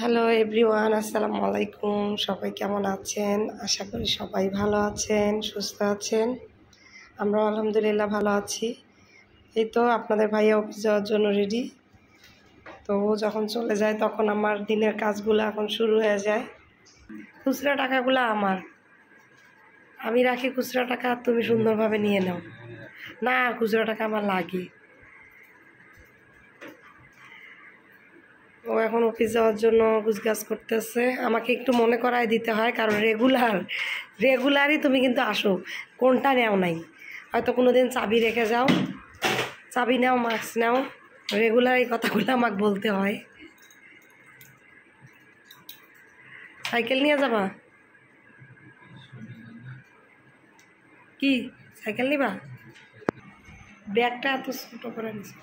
Hello everyone আসসালামু আলাইকুম সবাই কেমন আছেন আশা করি সবাই ভালো আছেন সুস্থ আছেন আমরা আলহামদুলিল্লাহ ভালো আছি এই তো আপনাদের ভাইয়া অফিস যাওয়ার জন্য রেডি তো ও যখন চলে যায় তখন আমার দিনের কাজগুলো এখন শুরু হয়ে যায় খুচরা টাকাগুলো আমার আমি রাখি খুচরা টাকা তুমি সুন্দরভাবে নিয়ে নাও না খুচরা টাকা আমার লাগে ও এখন অফিস যাওয়ার জন্য গুজগাছ করতেছে আমাকে একটু মনে করাই দিতে হয় কারণ রেগুলার রেগুলারই তুমি কিন্তু আসো কোনটা নেও নাই হয়তো কোনো দিন চাবি রেখে যাও চাবি নাও মাস্ক নাও রেগুলার এই কথাগুলো আমাকে বলতে হয় সাইকেল নিয়ে যাবা কি সাইকেল নিবা ব্যাগটা এত ছোটো করে নিচ্ছে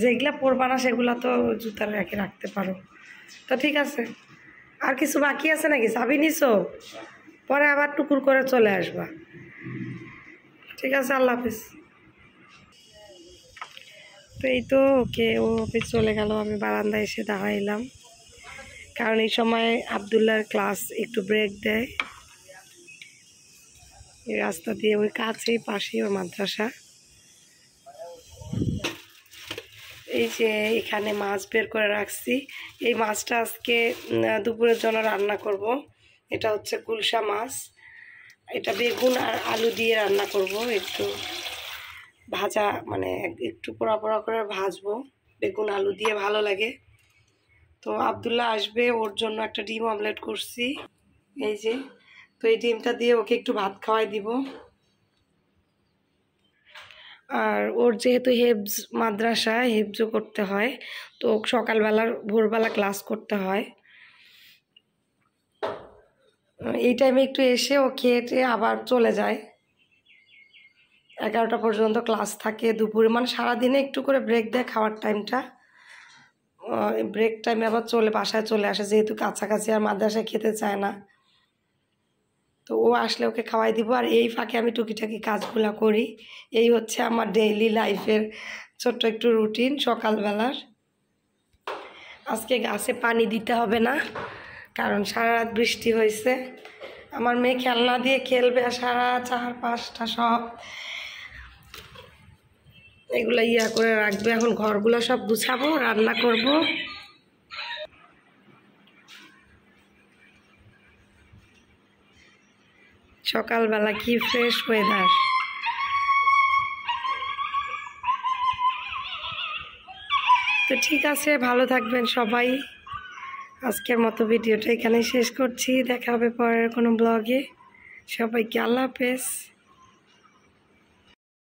যেগুলো পরবা না সেগুলো তো জুতার রেখে রাখতে পারো তো ঠিক আছে আর কিছু বাকি আছে নাকি চাবি নিছো পরে আবার টুকুর করে চলে আসবা ঠিক আছে আল্লাহ হাফিজ তো এই তো ওকে ও অফিস চলে গেল আমি বারান্দায় এসে দাঁড়াইলাম কারণ এই সময় আবদুল্লার ক্লাস একটু ব্রেক দেয় এই রাস্তা দিয়ে ওই কাছেই পাশেই ওর মাদ্রাসা এই যে এখানে মাছ বের করে রাখছি এই মাছটা আজকে দুপুরের জন্য রান্না করব। এটা হচ্ছে গুলশা মাছ এটা বেগুন আর আলু দিয়ে রান্না করব একটু ভাজা মানে একটু পোড়া পোড়া করে ভাজবো বেগুন আলু দিয়ে ভালো লাগে তো আবদুল্লাহ আসবে ওর জন্য একটা ডিম অমলেট করছি এই যে তো এই ডিমটা দিয়ে ওকে একটু ভাত খাওয়াই দিব আর ওর যেহেতু হেবস মাদ্রাসা হেবজও করতে হয় তো সকালবেলার ভোরবেলা ক্লাস করতে হয় এই টাইমে একটু এসে ও খেয়ে আবার চলে যায় এগারোটা পর্যন্ত ক্লাস থাকে দুপুরে মানে সারাদিনে একটু করে ব্রেক দেয় খাওয়ার টাইমটা ব্রেক টাইমে আবার চলে বাসায় চলে আসে যেহেতু কাছাকাছি আর মাদ্রাসায় খেতে চায় না তো ও আসলে ওকে খাওয়াই দিব আর এই ফাঁকে আমি টুকিটাকি কাজগুলো করি এই হচ্ছে আমার ডেইলি লাইফের ছোট্ট একটু রুটিন সকালবেলার আজকে গাছে পানি দিতে হবে না কারণ সারা রাত বৃষ্টি হয়েছে আমার মেয়ে খেলনা দিয়ে খেলবে আর সারা চার পাঁচটা সব এগুলো ইয়া করে রাখবে এখন ঘরগুলো সব গুছাবো রান্না করব সকালবেলা কি ফ্রেশ ওয়েদার তো ঠিক আছে ভালো থাকবেন সবাই আজকের মতো ভিডিওটা এখানে শেষ করছি দেখা হবে পরের কোনো ব্লগে সবাইকে আল্লাহ হাফেজ